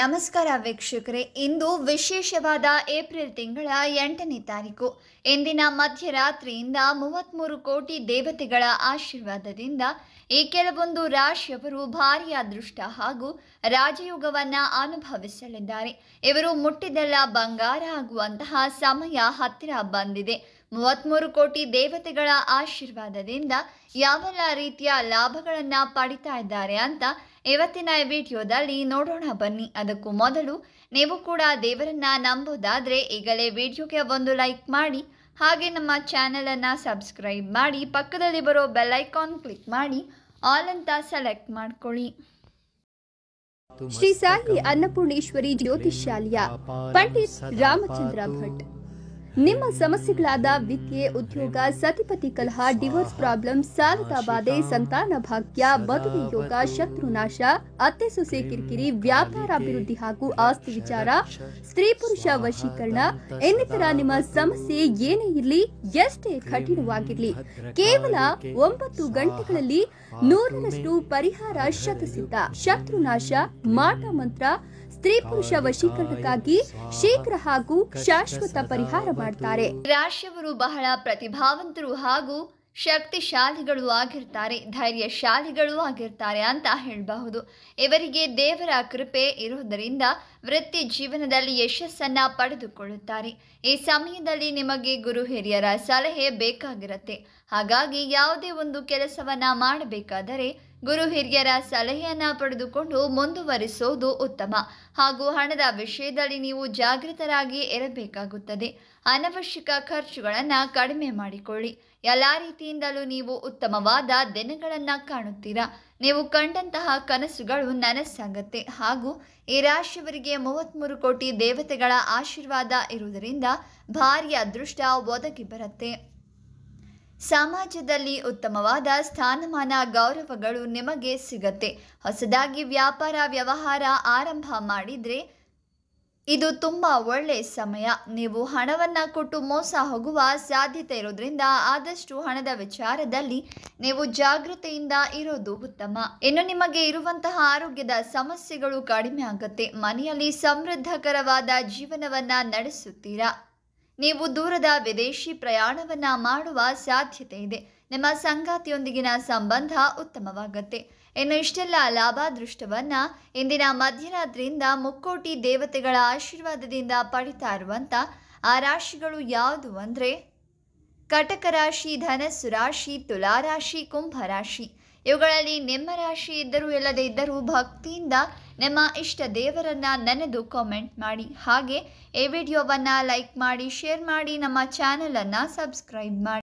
ನಮಸ್ಕಾರ ವೀಕ್ಷಕರೇ ಇಂದು ವಿಶೇಷವಾದ ಏಪ್ರಿಲ್ ತಿಂಗಳ ಎಂಟನೇ ತಾರೀಕು ಇಂದಿನ ಮಧ್ಯರಾತ್ರಿಯಿಂದ ಮೂವತ್ತ್ಮೂರು ಕೋಟಿ ದೇವತೆಗಳ ಆಶೀರ್ವಾದದಿಂದ ಈ ಕೆಲವೊಂದು ರಾಶಿಯವರು ಭಾರೀ ಅದೃಷ್ಟ ಹಾಗೂ ರಾಜಯುಗವನ್ನು ಅನುಭವಿಸಲಿದ್ದಾರೆ ಇವರು ಮುಟ್ಟಿದೆಲ್ಲ ಬಂಗಾರ ಆಗುವಂತಹ ಸಮಯ ಹತ್ತಿರ ಬಂದಿದೆ ಮೂವತ್ತ್ಮೂರು ಕೋಟಿ ದೇವತೆಗಳ ಆಶೀರ್ವಾದದಿಂದ ಯಾವೆಲ್ಲ ರೀತಿಯ ಲಾಭಗಳನ್ನು ಪಡಿತಾ ಇದ್ದಾರೆ ಅಂತ ಇವತ್ತಿನ ವಿಡಿಯೋದಲ್ಲಿ ನೋಡೋಣ ಬನ್ನಿ ಅದಕ್ಕೂ ಮೊದಲು ನೀವು ಕೂಡ ದೇವರನ್ನ ನಂಬೋದಾದರೆ ಈಗಲೇ ವಿಡಿಯೋಗೆ ಒಂದು ಲೈಕ್ ಮಾಡಿ ಹಾಗೆ ನಮ್ಮ ಚಾನಲನ್ನು ಸಬ್ಸ್ಕ್ರೈಬ್ ಮಾಡಿ ಪಕ್ಕದಲ್ಲಿ ಬರೋ ಬೆಲ್ ಐಕಾನ್ ಕ್ಲಿಕ್ ಮಾಡಿ ಆಲ್ ಅಂತ ಸೆಲೆಕ್ಟ್ ಮಾಡ್ಕೊಳ್ಳಿ ಶ್ರೀ ಸಾಯಿ ಅನ್ನಪೂರ್ಣೇಶ್ವರಿ ಜ್ಯೋತಿಷ್ಯಾಲಯ ಪಂಡಿತ್ ರಾಮಚಂದ್ರ ಭಟ್ ನಿಮ್ಮ ಸಮಸ್ಯೆಗಳಾದ ವಿದ್ಯೆ ಉದ್ಯೋಗ ಸತಿಪತಿ ಕಲಹ ಡಿವೋರ್ಸ್ ಪ್ರಾಬ್ಲಮ್ ಸಾಲದ ಬಾಧೆ ಸಂತಾನ ಭಾಗ್ಯ ಮದುವೆ ಯೋಗ ನಾಶ ಅತ್ತೆ ಸೊಸೆ ಕಿರಿಕಿರಿ ವ್ಯಾಪಾರ ಅಭಿವೃದ್ಧಿ ಹಾಗೂ ಆಸ್ತಿ ವಿಚಾರ ಸ್ತ್ರೀ ಪುರುಷ ವಶೀಕರಣ ಇನ್ನಿತರ ನಿಮ್ಮ ಸಮಸ್ಯೆ ಏನೇ ಇರಲಿ ಎಷ್ಟೇ ಕಠಿಣವಾಗಿರಲಿ ಕೇವಲ ಒಂಬತ್ತು ಗಂಟೆಗಳಲ್ಲಿ ನೂರರಷ್ಟು ಪರಿಹಾರ ಶತಸಿದ್ಧ ಶತ್ರುನಾಶ ಮಾಟ ಮಂತ್ರ ಸ್ತ್ರೀ ಪುರುಷ ವಶೀಕರಣಕ್ಕಾಗಿ ಶೀಘ್ರ ಹಾಗೂ ಶಾಶ್ವತ ಪರಿಹಾರ ಮಾಡ್ತಾರೆ ರಾಶಿಯವರು ಬಹಳ ಪ್ರತಿಭಾವಂತರು ಹಾಗೂ ಶಕ್ತಿಶಾಲಿಗಳು ಆಗಿರ್ತಾರೆ ಧೈರ್ಯಶಾಲಿಗಳು ಆಗಿರ್ತಾರೆ ಅಂತ ಹೇಳಬಹುದು ಇವರಿಗೆ ದೇವರ ಕೃಪೆ ಇರುವುದರಿಂದ ವೃತ್ತಿ ಜೀವನದಲ್ಲಿ ಯಶಸ್ಸನ್ನ ಪಡೆದುಕೊಳ್ಳುತ್ತಾರೆ ಈ ಸಮಯದಲ್ಲಿ ನಿಮಗೆ ಗುರು ಹಿರಿಯರ ಸಲಹೆ ಬೇಕಾಗಿರುತ್ತೆ ಹಾಗಾಗಿ ಯಾವುದೇ ಒಂದು ಕೆಲಸವನ್ನ ಮಾಡಬೇಕಾದರೆ ಗುರು ಹಿರಿಯರ ಸಲಹೆಯನ್ನ ಪಡೆದುಕೊಂಡು ಮುಂದುವರಿಸುವುದು ಉತ್ತಮ ಹಾಗೂ ಹಣದ ವಿಷಯದಲ್ಲಿ ನೀವು ಜಾಗೃತರಾಗಿ ಇರಬೇಕಾಗುತ್ತದೆ ಅನವಶ್ಯಕ ಖರ್ಚುಗಳನ್ನು ಕಡಿಮೆ ಮಾಡಿಕೊಳ್ಳಿ ಎಲ್ಲ ರೀತಿಯಿಂದಲೂ ನೀವು ಉತ್ತಮವಾದ ದಿನಗಳನ್ನು ಕಾಣುತ್ತೀರಾ ನೀವು ಕಂಡಂತಹ ಕನಸುಗಳು ನನಸಾಗತ್ತೆ ಹಾಗೂ ಈ ರಾಶಿಯವರಿಗೆ ಮೂವತ್ತ್ಮೂರು ಕೋಟಿ ದೇವತೆಗಳ ಆಶೀರ್ವಾದ ಇರುವುದರಿಂದ ಭಾರಿ ಅದೃಷ್ಟ ಒದಗಿ ಬರುತ್ತೆ ಸಮಾಜದಲ್ಲಿ ಉತ್ತಮವಾದ ಸ್ಥಾನಮಾನ ಗೌರವಗಳು ನಿಮಗೆ ಸಿಗತ್ತೆ ಹೊಸದಾಗಿ ವ್ಯಾಪಾರ ವ್ಯವಹಾರ ಆರಂಭ ಮಾಡಿದರೆ ಇದು ತುಂಬ ಒಳ್ಳೆಯ ಸಮಯ ನೀವು ಹಣವನ್ನು ಕೊಟ್ಟು ಮೋಸ ಹೋಗುವ ಸಾಧ್ಯತೆ ಇರೋದ್ರಿಂದ ಆದಷ್ಟು ಹಣದ ವಿಚಾರದಲ್ಲಿ ನೀವು ಜಾಗೃತೆಯಿಂದ ಇರೋದು ಉತ್ತಮ ಇನ್ನು ನಿಮಗೆ ಇರುವಂತಹ ಆರೋಗ್ಯದ ಸಮಸ್ಯೆಗಳು ಕಡಿಮೆ ಆಗುತ್ತೆ ಮನೆಯಲ್ಲಿ ಸಮೃದ್ಧಕರವಾದ ಜೀವನವನ್ನು ನಡೆಸುತ್ತೀರಾ ನೀವು ದೂರದ ವಿದೇಶಿ ಪ್ರಯಾಣವನ್ನ ಮಾಡುವ ಸಾಧ್ಯತೆ ಇದೆ ನಿಮ್ಮ ಸಂಗಾತಿಯೊಂದಿಗಿನ ಸಂಬಂಧ ಉತ್ತಮವಾಗುತ್ತೆ ಇನ್ನು ಇಷ್ಟೆಲ್ಲ ಲಾಭಾದೃಷ್ಟವನ್ನು ಇಂದಿನ ಮಧ್ಯರಾತ್ರಿಯಿಂದ ಮುಕ್ಕೋಟಿ ದೇವತೆಗಳ ಆಶೀರ್ವಾದದಿಂದ ಪಡಿತಾ ಇರುವಂಥ ಆ ರಾಶಿಗಳು ಯಾವುದು ಅಂದರೆ ಕಟಕ ರಾಶಿ ಧನಸ್ಸು ರಾಶಿ ತುಲಾರಾಶಿ ಕುಂಭ ರಾಶಿ ಇವುಗಳಲ್ಲಿ ನಿಮ್ಮ ರಾಶಿ ಇದ್ದರೂ ಇಲ್ಲದೆ ಇದ್ದರೂ ಭಕ್ತಿಯಿಂದ ನಿಮ್ಮ ಇಷ್ಟ ದೇವರನ್ನ ನೆನೆದು ಕಾಮೆಂಟ್ ಮಾಡಿ ಹಾಗೆ ಈ ವಿಡಿಯೋವನ್ನು ಲೈಕ್ ಮಾಡಿ ಶೇರ್ ಮಾಡಿ ನಮ್ಮ ಚಾನಲನ್ನು ಸಬ್ಸ್ಕ್ರೈಬ್ ಮಾಡಿ